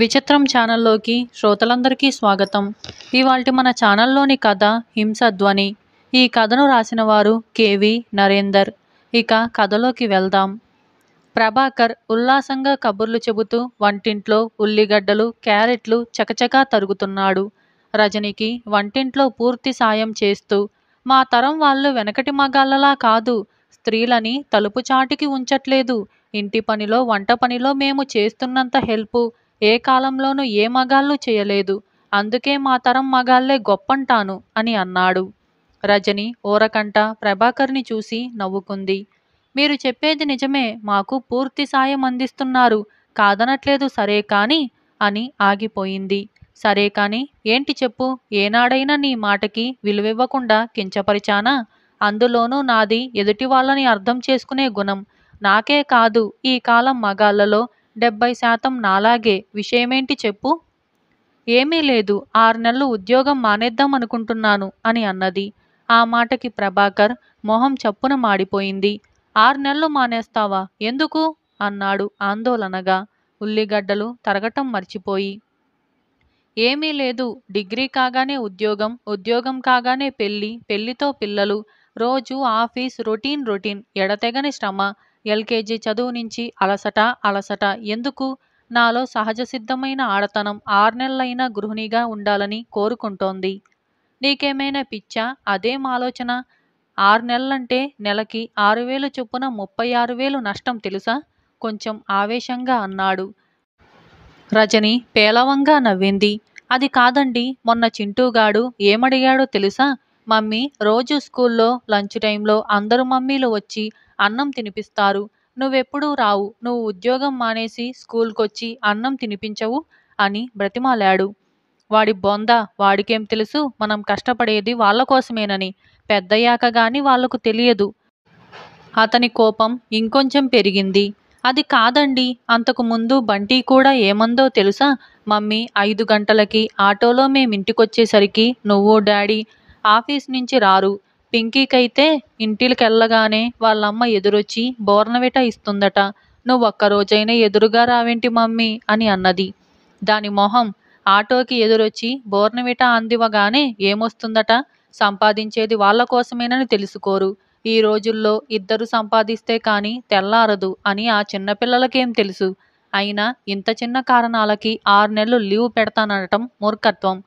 విచిత్రం ఛానల్లోకి శ్రోతలందరికీ స్వాగతం ఇవాల్టి మన ఛానల్లోని కథ హింసధ్వని ఈ కథను రాసిన వారు కేవి నరేందర్ ఇక కథలోకి వెళ్దాం ప్రభాకర్ ఉల్లాసంగా కబుర్లు చెబుతూ వంటింట్లో ఉల్లిగడ్డలు క్యారెట్లు చకచకా తరుగుతున్నాడు రజనికి వంటింట్లో పూర్తి సాయం చేస్తూ మా తరం వాళ్ళు వెనకటి మగాళ్ళలా కాదు స్త్రీలని తలుపు చాటికి ఉంచట్లేదు ఇంటి పనిలో వంట పనిలో మేము చేస్తున్నంత హెల్పు ఏ కాలంలోనూ ఏ మగాళ్ళు చేయలేదు అందుకే మా తరం మగాళ్లే గొప్పంటాను అని అన్నాడు రజని ఓరకంట ప్రభాకర్ని చూసి నవ్వుకుంది మీరు చెప్పేది నిజమే మాకు పూర్తి సాయం అందిస్తున్నారు కాదనట్లేదు సరే కాని అని ఆగిపోయింది సరే కాని ఏంటి చెప్పు ఏనాడైనా నీ మాటకి విలువివ్వకుండా కించపరిచానా అందులోనూ నాది ఎదుటి వాళ్ళని అర్థం చేసుకునే గుణం నాకే కాదు ఈ కాలం మగాళ్లలో డెబ్భై శాతం నాలాగే విషయమేంటి చెప్పు ఏమీ లేదు ఆరు నెలలు ఉద్యోగం మానేద్దాం అనుకుంటున్నాను అని అన్నది ఆ మాటకి ప్రభాకర్ మొహం చప్పున మాడిపోయింది ఆరు నెలలు మానేస్తావా ఎందుకు అన్నాడు ఆందోళనగా ఉల్లిగడ్డలు తరగటం మర్చిపోయి ఏమీ లేదు డిగ్రీ కాగానే ఉద్యోగం ఉద్యోగం కాగానే పెళ్ళి పెళ్లితో పిల్లలు రోజు ఆఫీస్ రొటీన్ రొటీన్ ఎడతెగని శ్రమ ఎల్కేజీ చదువు నుంచి అలసట అలసట ఎందుకు నాలో సహజ సిద్ధమైన ఆడతనం ఆరు నెలలైనా గృహిణిగా ఉండాలని కోరుకుంటోంది నీకేమైనా పిచ్చా అదేం ఆలోచన ఆరు నెలలంటే నెలకి ఆరు వేలు చొప్పున ముప్పై ఆరు వేలు నష్టం తెలుసా కొంచెం ఆవేశంగా అన్నాడు రజని పేలవంగా నవ్వింది అది కాదండి మొన్న చింటూగాడు ఏమడిగాడో తెలుసా మమ్మీ రోజు స్కూల్లో లంచ్ టైంలో అందరు మమ్మీలు వచ్చి అన్నం తినిపిస్తారు నువ్వెప్పుడూ రావు నువ్వు ఉద్యోగం మానేసి స్కూల్కొచ్చి అన్నం తినిపించవు అని బ్రతిమాలాడు వాడి బొంద వాడికేం తెలుసు మనం కష్టపడేది వాళ్ళ కోసమేనని పెద్దయ్యాక గాని వాళ్లకు తెలియదు అతని కోపం ఇంకొంచెం పెరిగింది అది కాదండి అంతకు ముందు బంటి కూడా ఏమందో తెలుసా మమ్మీ ఐదు గంటలకి ఆటోలో మేమింటికొచ్చేసరికి నువ్వు డాడీ ఆఫీస్ నుంచి రారు పింకీకైతే వెళ్ళగానే వాళ్ళమ్మ ఎదురొచ్చి బోర్నవిట ఇస్తుందట నువ్వు నువ్వొక్కరోజైనా ఎదురుగా రావేంటి మమ్మీ అని అన్నది దాని మొహం ఆటోకి ఎదురొచ్చి బోర్నవిట అందివగానే ఏమొస్తుందట సంపాదించేది వాళ్ళ కోసమేనని తెలుసుకోరు ఈ రోజుల్లో ఇద్దరు సంపాదిస్తే కాని తెల్లారదు అని ఆ చిన్నపిల్లలకేం తెలుసు అయినా ఇంత చిన్న కారణాలకి ఆరు నెలలు లీవ్ పెడతానటం మూర్ఖత్వం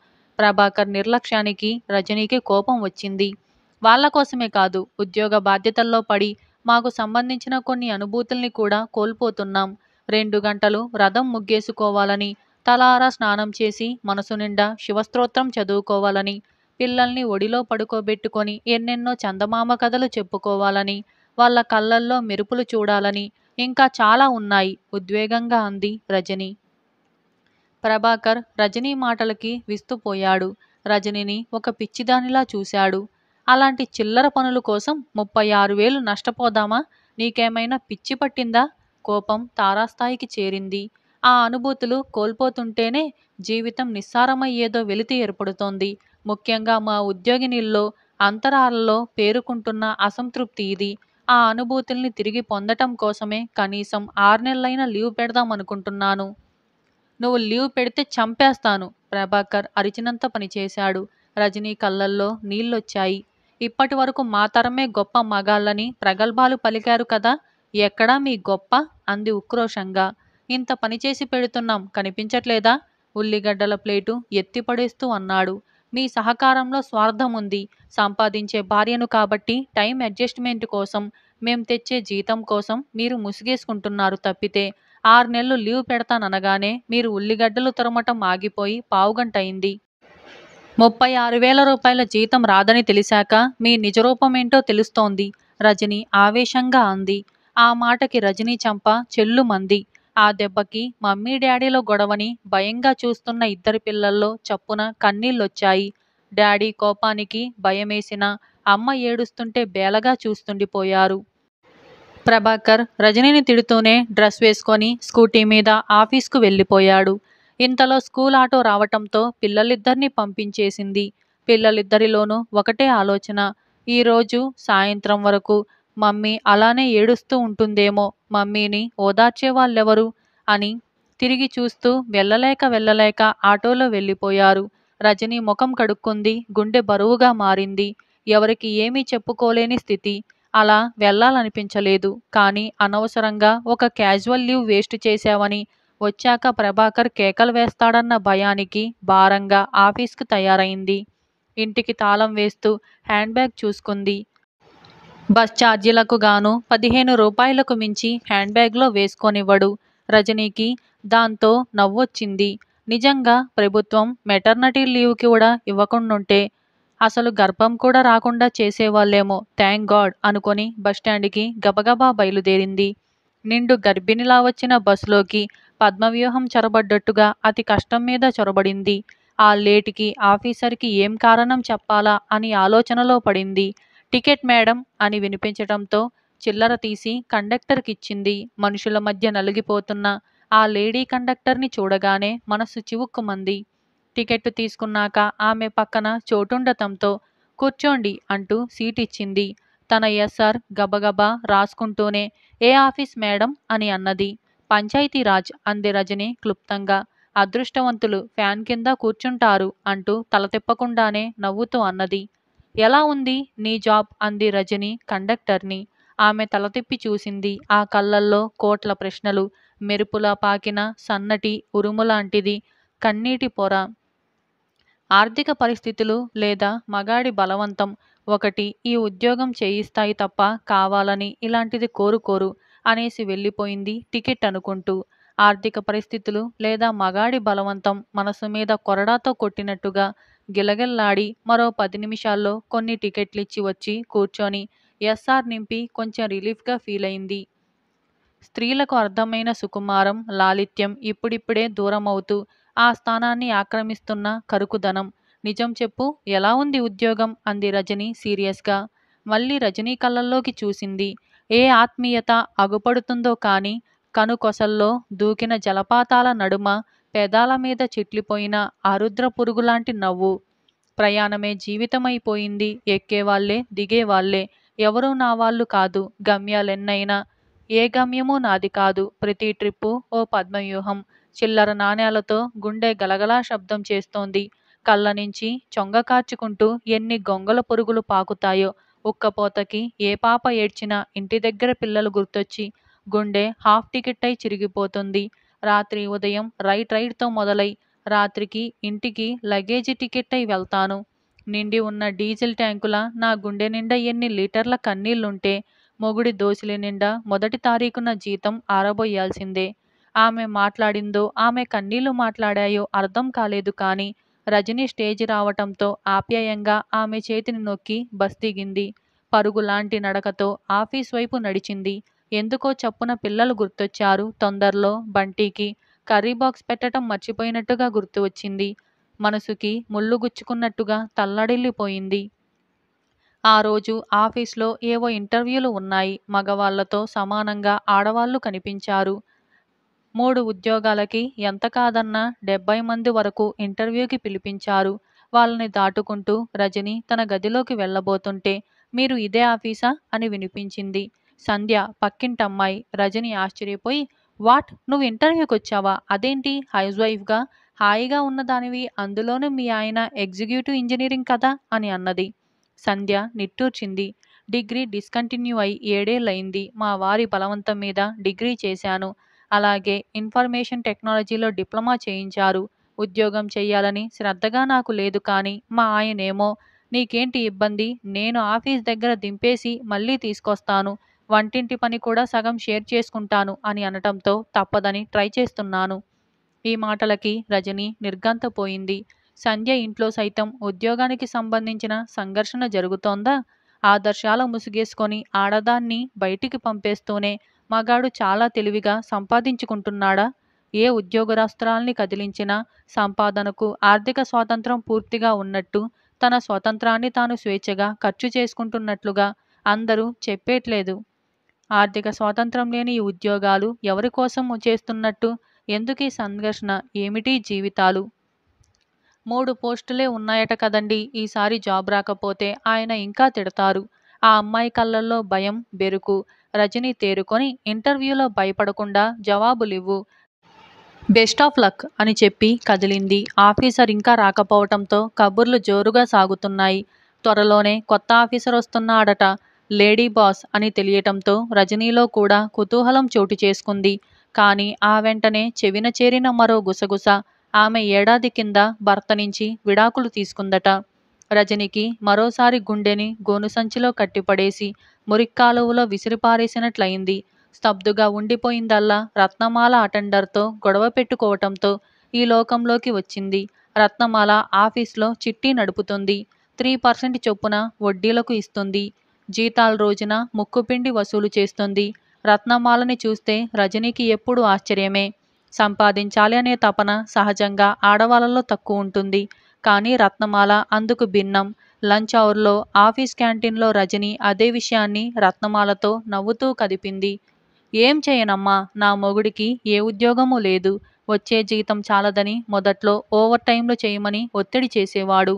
ప్రభాకర్ నిర్లక్ష్యానికి రజనీకి కోపం వచ్చింది వాళ్ల కోసమే కాదు ఉద్యోగ బాధ్యతల్లో పడి మాకు సంబంధించిన కొన్ని అనుభూతుల్ని కూడా కోల్పోతున్నాం రెండు గంటలు రథం ముగ్గేసుకోవాలని తలారా స్నానం చేసి మనసు నిండా శివస్తోత్రం చదువుకోవాలని పిల్లల్ని ఒడిలో పడుకోబెట్టుకొని ఎన్నెన్నో చందమామ కథలు చెప్పుకోవాలని వాళ్ళ కళ్ళల్లో మెరుపులు చూడాలని ఇంకా చాలా ఉన్నాయి ఉద్వేగంగా అంది రజని ప్రభాకర్ రజనీ మాటలకి విస్తుపోయాడు రజనిని ఒక పిచ్చిదానిలా చూశాడు అలాంటి చిల్లర పనుల కోసం ముప్పై ఆరు వేలు నష్టపోదామా నీకేమైనా పిచ్చి పట్టిందా కోపం తారాస్థాయికి చేరింది ఆ అనుభూతులు కోల్పోతుంటేనే జీవితం నిస్సారమయ్యేదో వెలితి ఏర్పడుతోంది ముఖ్యంగా మా ఉద్యోగినిల్లో అంతరాలలో పేరుకుంటున్న అసంతృప్తి ఇది ఆ అనుభూతుల్ని తిరిగి పొందటం కోసమే కనీసం ఆరు నెలలైనా లీవ్ పెడదాం అనుకుంటున్నాను నువ్వు లీవ్ పెడితే చంపేస్తాను ప్రభాకర్ అరిచినంత పనిచేశాడు రజనీ కళ్ళల్లో నీళ్ళొచ్చాయి ఇప్పటి వరకు మా తరమే గొప్ప మగాళ్ళని ప్రగల్భాలు పలికారు కదా ఎక్కడా మీ గొప్ప అంది ఉక్రోషంగా ఇంత పనిచేసి పెడుతున్నాం కనిపించట్లేదా ఉల్లిగడ్డల ప్లేటు ఎత్తిపడేస్తూ అన్నాడు మీ సహకారంలో స్వార్థం ఉంది సంపాదించే భార్యను కాబట్టి టైం అడ్జస్ట్మెంట్ కోసం మేం తెచ్చే జీతం కోసం మీరు ముసిగేసుకుంటున్నారు తప్పితే ఆరు నెలలు లీవ్ పెడతాననగానే మీరు ఉల్లిగడ్డలు తురమటం ఆగిపోయి పావుగంటయింది ముప్పై ఆరు వేల రూపాయల జీతం రాదని తెలిసాక మీ నిజరూపమేంటో తెలుస్తోంది రజని ఆవేశంగా అంది ఆ మాటకి రజనీ చంప చెల్లుమంది ఆ దెబ్బకి మమ్మీ డాడీలో గొడవని భయంగా చూస్తున్న ఇద్దరి పిల్లల్లో చప్పున కన్నీళ్ళొచ్చాయి డాడీ కోపానికి భయమేసిన అమ్మ ఏడుస్తుంటే బేలగా చూస్తుండిపోయారు ప్రభాకర్ రజనీని తిడుతూనే డ్రెస్ వేసుకొని స్కూటీ మీద ఆఫీస్కు వెళ్ళిపోయాడు ఇంతలో స్కూల్ ఆటో రావటంతో పిల్లలిద్దరినీ పంపించేసింది పిల్లలిద్దరిలోనూ ఒకటే ఆలోచన ఈరోజు సాయంత్రం వరకు మమ్మీ అలానే ఏడుస్తూ ఉంటుందేమో మమ్మీని ఓదార్చే వాళ్ళెవరు అని తిరిగి చూస్తూ వెళ్ళలేక వెళ్ళలేక ఆటోలో వెళ్ళిపోయారు రజని ముఖం కడుక్కుంది గుండె బరువుగా మారింది ఎవరికి ఏమీ చెప్పుకోలేని స్థితి అలా వెళ్ళాలనిపించలేదు కానీ అనవసరంగా ఒక క్యాజువల్ లీవ్ వేస్ట్ చేశావని వచ్చాక ప్రభాకర్ కేకలు వేస్తాడన్న భయానికి భారంగా ఆఫీస్కు తయారైంది ఇంటికి తాళం వేస్తూ హ్యాండ్ బ్యాగ్ చూసుకుంది బస్ ఛార్జీలకు గాను పదిహేను రూపాయలకు మించి హ్యాండ్ బ్యాగ్లో వేసుకొనివ్వడు రజనీకి దాంతో నవ్వొచ్చింది నిజంగా ప్రభుత్వం మెటర్నటీ లీవ్ కూడా ఇవ్వకుండుంటే అసలు గర్భం కూడా రాకుండా చేసేవాళ్ళేమో థ్యాంక్ గాడ్ అనుకొని బస్టాండ్కి గబగబా బయలుదేరింది నిండు గర్భిణిలా వచ్చిన బస్సులోకి పద్మవ్యూహం చొరబడ్డట్టుగా అతి కష్టం మీద చొరబడింది ఆ లేటికి ఆఫీసర్కి ఏం కారణం చెప్పాలా అని ఆలోచనలో పడింది టికెట్ మేడం అని వినిపించడంతో చిల్లర తీసి కండక్టర్కిచ్చింది మనుషుల మధ్య నలిగిపోతున్న ఆ లేడీ కండక్టర్ని చూడగానే మనస్సు చివుక్కుమంది టికెట్ తీసుకున్నాక ఆమె పక్కన చోటుండటంతో కూర్చోండి అంటూ సీట్ ఇచ్చింది తన ఎస్ఆర్ గబగబా రాసుకుంటూనే ఏ ఆఫీస్ మేడం అని అన్నది పంచాయతీరాజ్ అంది రజని క్లుప్తంగా అదృష్టవంతులు ఫ్యాన్ కింద కూర్చుంటారు అంటూ తల తిప్పకుండానే నవ్వుతూ అన్నది ఎలా ఉంది నీ జాబ్ అంది రజని కండక్టర్ని ఆమె తల తిప్పి చూసింది ఆ కళ్ళల్లో కోట్ల ప్రశ్నలు మెరుపులా పాకిన సన్నటి ఉరుములాంటిది కన్నీటి పొర ఆర్థిక పరిస్థితులు లేదా మగాడి బలవంతం ఒకటి ఈ ఉద్యోగం చేయిస్తాయి తప్ప కావాలని ఇలాంటిది కోరుకోరు అనేసి వెళ్ళిపోయింది టికెట్ అనుకుంటూ ఆర్థిక పరిస్థితులు లేదా మగాడి బలవంతం మనసు మీద కొరడాతో కొట్టినట్టుగా గిలగిల్లాడి మరో పది నిమిషాల్లో కొన్ని టికెట్లు ఇచ్చి వచ్చి కూర్చొని ఎస్ఆర్ నింపి కొంచెం రిలీఫ్గా ఫీల్ అయింది స్త్రీలకు అర్థమైన సుకుమారం లాలిత్యం ఇప్పుడిప్పుడే దూరమవుతూ ఆ స్థానాన్ని ఆక్రమిస్తున్న కరుకుదనం నిజం చెప్పు ఎలా ఉంది ఉద్యోగం అంది రజని సీరియస్గా మళ్ళీ రజనీ కళ్ళల్లోకి చూసింది ఏ ఆత్మీయత అగుపడుతుందో కాని కనుకొసల్లో దూకిన జలపాతాల నడుమ పెదాల మీద చిట్లిపోయిన ఆరుద్ర పురుగులాంటి నవ్వు ప్రయాణమే జీవితమైపోయింది ఎక్కేవాళ్లే దిగేవాళ్లే ఎవరూ నా వాళ్ళు కాదు గమ్యాలెన్నైనా ఏ గమ్యమూ నాది కాదు ప్రతి ట్రిప్పు ఓ పద్మవ్యూహం చిల్లర నాణేలతో గుండె గలగలా శబ్దం చేస్తోంది కళ్ళ నుంచి చొంగ కార్చుకుంటూ ఎన్ని గొంగల పురుగులు పాకుతాయో ఉక్కపోతకి ఏ పాప ఏడ్చినా ఇంటి దగ్గర పిల్లలు గుర్తొచ్చి గుండె హాఫ్ టికెట్ అయి చిరిగిపోతుంది రాత్రి ఉదయం రైట్ రైడ్తో మొదలై రాత్రికి ఇంటికి లగేజీ టికెట్ అయి వెళ్తాను నిండి ఉన్న డీజిల్ ట్యాంకుల నా గుండె నిండా ఎన్ని లీటర్ల కన్నీళ్లుంటే మొగుడి దోసిలి నిండా మొదటి తారీఖున జీతం ఆరబోయాల్సిందే ఆమె మాట్లాడిందో ఆమె కన్నీళ్లు మాట్లాడాయో అర్థం కాలేదు కానీ రజనీ స్టేజ్ రావటంతో ఆప్యాయంగా ఆమె చేతిని నొక్కి దిగింది పరుగులాంటి నడకతో ఆఫీస్ వైపు నడిచింది ఎందుకో చప్పున పిల్లలు గుర్తొచ్చారు తొందరలో బంటీకి కర్రీ బాక్స్ పెట్టడం మర్చిపోయినట్టుగా గుర్తు వచ్చింది మనసుకి ముళ్ళు గుచ్చుకున్నట్టుగా తల్లడిల్లిపోయింది ఆ రోజు ఆఫీస్లో ఏవో ఇంటర్వ్యూలు ఉన్నాయి మగవాళ్లతో సమానంగా ఆడవాళ్లు కనిపించారు మూడు ఉద్యోగాలకి ఎంత కాదన్నా డెబ్బై మంది వరకు ఇంటర్వ్యూకి పిలిపించారు వాళ్ళని దాటుకుంటూ రజని తన గదిలోకి వెళ్ళబోతుంటే మీరు ఇదే ఆఫీసా అని వినిపించింది సంధ్య పక్కింటమ్మాయి రజని ఆశ్చర్యపోయి వాట్ నువ్వు ఇంటర్వ్యూకి వచ్చావా అదేంటి హౌస్ వైఫ్గా హాయిగా ఉన్నదానివి అందులోనే మీ ఆయన ఎగ్జిక్యూటివ్ ఇంజనీరింగ్ కదా అని అన్నది సంధ్య నిట్టూర్చింది డిగ్రీ డిస్కంటిన్యూ అయి ఏడేళ్ళయింది మా వారి బలవంతం మీద డిగ్రీ చేశాను అలాగే ఇన్ఫర్మేషన్ టెక్నాలజీలో డిప్లొమా చేయించారు ఉద్యోగం చేయాలని శ్రద్ధగా నాకు లేదు కానీ మా ఆయనేమో నీకేంటి ఇబ్బంది నేను ఆఫీస్ దగ్గర దింపేసి మళ్ళీ తీసుకొస్తాను వంటింటి పని కూడా సగం షేర్ చేసుకుంటాను అని అనటంతో తప్పదని ట్రై చేస్తున్నాను ఈ మాటలకి రజని నిర్గంతపోయింది సంధ్య ఇంట్లో సైతం ఉద్యోగానికి సంబంధించిన సంఘర్షణ జరుగుతోందా ఆదర్శాల ముసుగేసుకొని ఆడదాన్ని బయటికి పంపేస్తూనే మగాడు చాలా తెలివిగా సంపాదించుకుంటున్నాడా ఏ ఉద్యోగరాస్త్రాల్ని కదిలించినా సంపాదనకు ఆర్థిక స్వాతంత్రం పూర్తిగా ఉన్నట్టు తన స్వాతంత్రాన్ని తాను స్వేచ్ఛగా ఖర్చు చేసుకుంటున్నట్లుగా అందరూ చెప్పేట్లేదు ఆర్థిక స్వాతంత్రం లేని ఈ ఉద్యోగాలు ఎవరి కోసం చేస్తున్నట్టు ఎందుకీ సంఘర్షణ ఏమిటి జీవితాలు మూడు పోస్టులే ఉన్నాయట కదండి ఈసారి జాబ్ రాకపోతే ఆయన ఇంకా తిడతారు ఆ అమ్మాయి కళ్ళల్లో భయం బెరుకు రజని తేరుకొని ఇంటర్వ్యూలో భయపడకుండా జవాబులివ్వు బెస్ట్ ఆఫ్ లక్ అని చెప్పి కదిలింది ఆఫీసర్ ఇంకా రాకపోవటంతో కబుర్లు జోరుగా సాగుతున్నాయి త్వరలోనే కొత్త ఆఫీసర్ వస్తున్నాడట లేడీ బాస్ అని తెలియటంతో రజనీలో కూడా కుతూహలం చోటు చేసుకుంది కానీ ఆ వెంటనే చెవిన చేరిన మరో గుసగుస ఆమె ఏడాది కింద భర్త నుంచి విడాకులు తీసుకుందట రజనికి మరోసారి గుండెని గోనుసంచిలో కట్టిపడేసి మురిక్కాలువలో విసిరిపారేసినట్లయింది స్తబ్దుగా ఉండిపోయిందల్లా రత్నమాల అటెండర్తో గొడవ పెట్టుకోవటంతో ఈ లోకంలోకి వచ్చింది రత్నమాల ఆఫీస్లో చిట్టి నడుపుతుంది త్రీ పర్సెంట్ చొప్పున వడ్డీలకు ఇస్తుంది జీతాల రోజున ముక్కుపిండి వసూలు చేస్తుంది రత్నమాలని చూస్తే రజనీకి ఎప్పుడూ ఆశ్చర్యమే సంపాదించాలి అనే తపన సహజంగా ఆడవాళ్ళలో తక్కువ ఉంటుంది కానీ రత్నమాల అందుకు భిన్నం లంచ్ అవర్లో ఆఫీస్ క్యాంటీన్లో రజని అదే విషయాన్ని రత్నమాలతో నవ్వుతూ కదిపింది ఏం చేయనమ్మా నా మొగుడికి ఏ ఉద్యోగమూ లేదు వచ్చే జీతం చాలదని మొదట్లో ఓవర్ టైంలు చేయమని ఒత్తిడి చేసేవాడు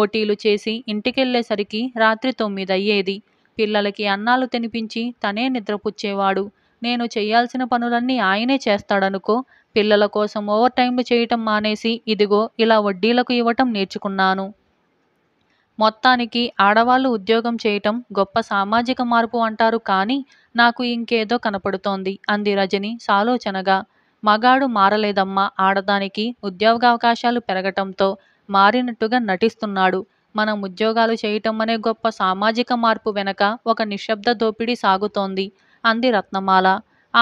ఓటీలు చేసి ఇంటికెళ్లేసరికి రాత్రి తొమ్మిదయ్యేది పిల్లలకి అన్నాలు తినిపించి తనే నిద్రపుచ్చేవాడు నేను చేయాల్సిన పనులన్నీ ఆయనే చేస్తాడనుకో పిల్లల కోసం ఓవర్ టైంలు చేయటం మానేసి ఇదిగో ఇలా వడ్డీలకు ఇవ్వటం నేర్చుకున్నాను మొత్తానికి ఆడవాళ్ళు ఉద్యోగం చేయటం గొప్ప సామాజిక మార్పు అంటారు కానీ నాకు ఇంకేదో కనపడుతోంది అంది రజని సాలోచనగా మగాడు మారలేదమ్మా ఆడదానికి ఉద్యోగావకాశాలు పెరగటంతో మారినట్టుగా నటిస్తున్నాడు మనం ఉద్యోగాలు చేయటం అనే గొప్ప సామాజిక మార్పు వెనక ఒక నిశ్శబ్ద దోపిడీ సాగుతోంది అంది రత్నమాల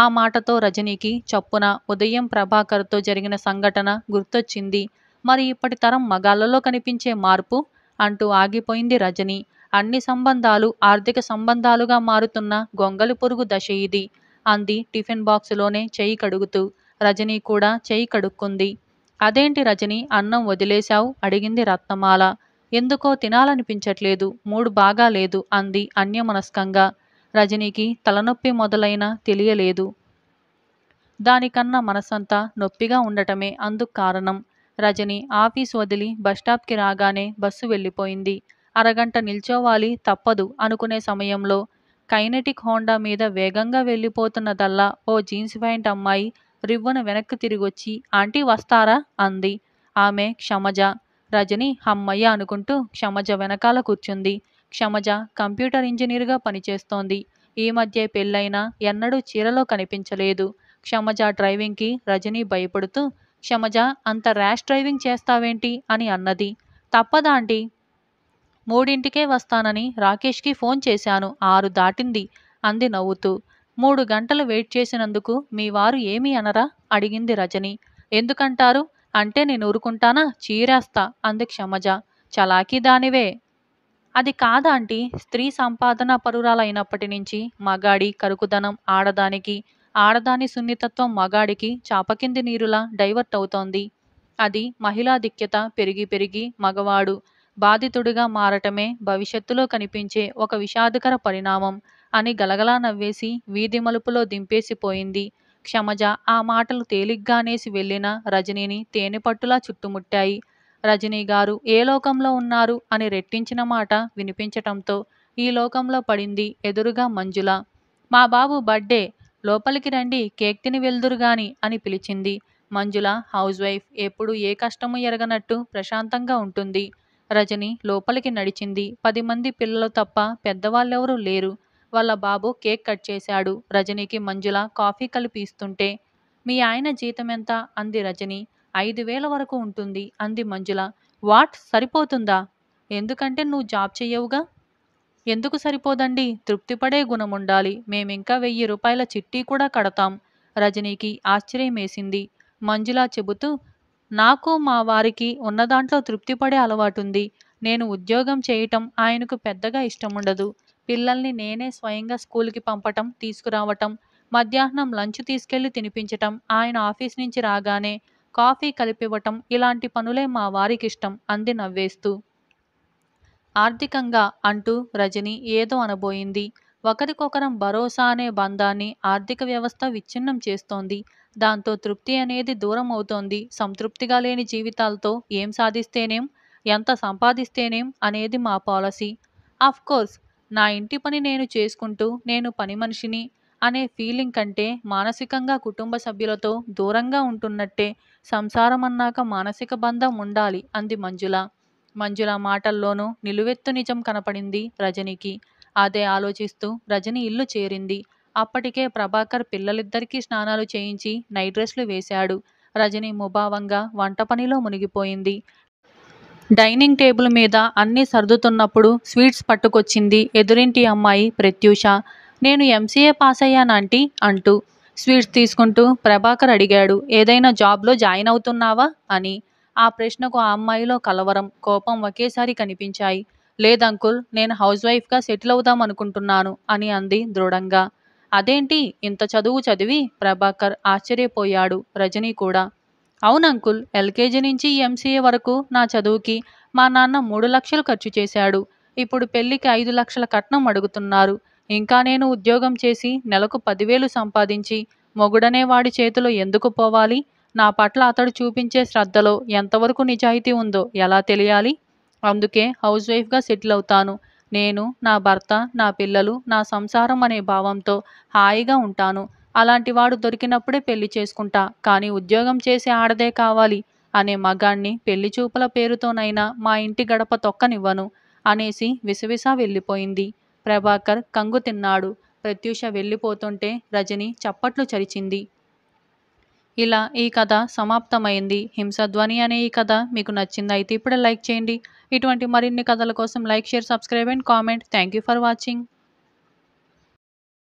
ఆ మాటతో రజనీకి చప్పున ఉదయం ప్రభాకర్తో జరిగిన సంఘటన గుర్తొచ్చింది మరి ఇప్పటి తరం మగాళ్లలో కనిపించే మార్పు అంటూ ఆగిపోయింది రజని అన్ని సంబంధాలు ఆర్థిక సంబంధాలుగా మారుతున్న గొంగలి పురుగు దశ ఇది అంది టిఫిన్ బాక్సులోనే చేయి కడుగుతూ రజని కూడా చేయి కడుక్కుంది అదేంటి రజని అన్నం వదిలేశావు అడిగింది రత్నమాల ఎందుకో తినాలనిపించట్లేదు మూడు బాగా లేదు అంది అన్యమనస్కంగా రజనీకి తలనొప్పి మొదలైన తెలియలేదు దానికన్నా మనసంతా నొప్పిగా ఉండటమే అందుకు కారణం రజని ఆఫీస్ వదిలి బస్టాప్కి రాగానే బస్సు వెళ్ళిపోయింది అరగంట నిల్చోవాలి తప్పదు అనుకునే సమయంలో కైనెటిక్ హోండా మీద వేగంగా వెళ్ళిపోతున్నదల్లా ఓ జీన్స్ ప్యాంట్ అమ్మాయి రివ్వను వెనక్కి తిరిగొచ్చి ఆంటీ వస్తారా అంది ఆమె క్షమజ రజని అమ్మయ్య అనుకుంటూ క్షమజ వెనకాల కూర్చుంది షమజ కంప్యూటర్ ఇంజనీర్గా పనిచేస్తోంది ఈ మధ్య పెళ్ళైనా ఎన్నడూ చీరలో కనిపించలేదు క్షమజ డ్రైవింగ్కి రజనీ భయపడుతూ క్షమజ అంత ర్యాష్ డ్రైవింగ్ చేస్తావేంటి అని అన్నది తప్పదాంటి మూడింటికే వస్తానని రాకేష్కి ఫోన్ చేశాను ఆరు దాటింది అంది నవ్వుతూ మూడు గంటలు వెయిట్ చేసినందుకు మీ వారు ఏమీ అనరా అడిగింది రజని ఎందుకంటారు అంటే నేను ఊరుకుంటానా చీరేస్తా అంది క్షమజ చలాకీ దానివే అది కాదా స్త్రీ సంపాదన పరురాలైనప్పటి నుంచి మగాడి కరుకుదనం ఆడదానికి ఆడదాని సున్నితత్వం మగాడికి చాపకింది నీరులా డైవర్ట్ అవుతోంది అది మహిళాధిక్యత పెరిగి పెరిగి మగవాడు బాధితుడిగా మారటమే భవిష్యత్తులో కనిపించే ఒక విషాదకర పరిణామం అని గలగలా నవ్వేసి వీధి మలుపులో దింపేసిపోయింది క్షమజ ఆ మాటలు తేలిగ్గానేసి వెళ్ళిన రజనీని తేనెపట్టులా చుట్టుముట్టాయి రజనీ గారు ఏ లోకంలో ఉన్నారు అని రెట్టించిన మాట వినిపించటంతో ఈ లోకంలో పడింది ఎదురుగా మంజుల మా బాబు బర్త్డే లోపలికి రండి కేక్ తిని వెళ్దురుగాని అని పిలిచింది మంజుల హౌస్ వైఫ్ ఎప్పుడు ఏ కష్టము ఎరగనట్టు ప్రశాంతంగా ఉంటుంది రజని లోపలికి నడిచింది పది మంది పిల్లలు తప్ప పెద్దవాళ్ళెవరూ లేరు వాళ్ళ బాబు కేక్ కట్ చేశాడు రజనీకి మంజుల కాఫీ కలిపి ఇస్తుంటే మీ ఆయన జీతం ఎంత అంది రజని ఐదు వేల వరకు ఉంటుంది అంది మంజుల వాట్ సరిపోతుందా ఎందుకంటే నువ్వు జాబ్ చెయ్యవుగా ఎందుకు సరిపోదండి తృప్తిపడే గుణం ఉండాలి మేమింకా వెయ్యి రూపాయల చిట్టీ కూడా కడతాం రజనీకి ఆశ్చర్యమేసింది మంజుల చెబుతూ నాకు మా వారికి ఉన్న దాంట్లో తృప్తిపడే అలవాటుంది నేను ఉద్యోగం చేయటం ఆయనకు పెద్దగా ఇష్టముండదు పిల్లల్ని నేనే స్వయంగా స్కూల్కి పంపటం తీసుకురావటం మధ్యాహ్నం లంచ్ తీసుకెళ్లి తినిపించటం ఆయన ఆఫీస్ నుంచి రాగానే కాఫీ కలిపివ్వటం ఇలాంటి పనులే మా వారికిష్టం అంది నవ్వేస్తూ ఆర్థికంగా అంటూ రజని ఏదో అనబోయింది ఒకరికొకరం భరోసా అనే బంధాన్ని ఆర్థిక వ్యవస్థ విచ్ఛిన్నం చేస్తోంది దాంతో తృప్తి అనేది దూరం అవుతోంది సంతృప్తిగా లేని జీవితాలతో ఏం సాధిస్తేనేం ఎంత సంపాదిస్తేనేం అనేది మా పాలసీ ఆఫ్ కోర్స్ నా ఇంటి పని నేను చేసుకుంటూ నేను పని మనిషిని అనే ఫీలింగ్ కంటే మానసికంగా కుటుంబ సభ్యులతో దూరంగా ఉంటున్నట్టే సంసారం అన్నాక మానసిక బంధం ఉండాలి అంది మంజుల మంజుల మాటల్లోనూ నిలువెత్తు నిజం కనపడింది రజనికి అదే ఆలోచిస్తూ రజని ఇల్లు చేరింది అప్పటికే ప్రభాకర్ పిల్లలిద్దరికీ స్నానాలు చేయించి నైట్ డ్రెస్లు వేశాడు రజని ముభావంగా వంట పనిలో మునిగిపోయింది డైనింగ్ టేబుల్ మీద అన్నీ సర్దుతున్నప్పుడు స్వీట్స్ పట్టుకొచ్చింది ఎదురింటి అమ్మాయి ప్రత్యూష నేను ఎంసీఏ పాస్ అయ్యానంటీ అంటూ స్వీట్స్ తీసుకుంటూ ప్రభాకర్ అడిగాడు ఏదైనా జాబ్లో జాయిన్ అవుతున్నావా అని ఆ ప్రశ్నకు ఆ అమ్మాయిలో కలవరం కోపం ఒకేసారి కనిపించాయి లేదంకుల్ నేను హౌస్ వైఫ్గా సెటిల్ అవుదాం అనుకుంటున్నాను అని అంది దృఢంగా అదేంటి ఇంత చదువు చదివి ప్రభాకర్ ఆశ్చర్యపోయాడు రజనీ కూడా అవునంకుల్ ఎల్కేజీ నుంచి ఎంసీఏ వరకు నా చదువుకి మా నాన్న మూడు లక్షలు ఖర్చు చేశాడు ఇప్పుడు పెళ్లికి ఐదు లక్షల కట్నం అడుగుతున్నారు ఇంకా నేను ఉద్యోగం చేసి నెలకు పదివేలు సంపాదించి మొగుడనే వాడి చేతిలో ఎందుకు పోవాలి నా పట్ల అతడు చూపించే శ్రద్ధలో ఎంతవరకు నిజాయితీ ఉందో ఎలా తెలియాలి అందుకే హౌస్ వైఫ్గా సెటిల్ అవుతాను నేను నా భర్త నా పిల్లలు నా సంసారం అనే భావంతో హాయిగా ఉంటాను అలాంటి వాడు దొరికినప్పుడే పెళ్లి చేసుకుంటా కానీ ఉద్యోగం చేసే ఆడదే కావాలి అనే మగాణ్ణి పెళ్లి చూపుల పేరుతోనైనా మా ఇంటి గడప తొక్కనివ్వను అనేసి విసవిసా వెళ్ళిపోయింది ప్రభాకర్ కంగు తిన్నాడు ప్రత్యూష వెళ్ళిపోతుంటే రజని చప్పట్లు చరిచింది ఇలా ఈ కథ సమాప్తమైంది హింసధ్వని అనే ఈ కథ మీకు నచ్చిందైతే ఇప్పుడే లైక్ చేయండి ఇటువంటి మరిన్ని కథల కోసం like share subscribe and comment thank you for watching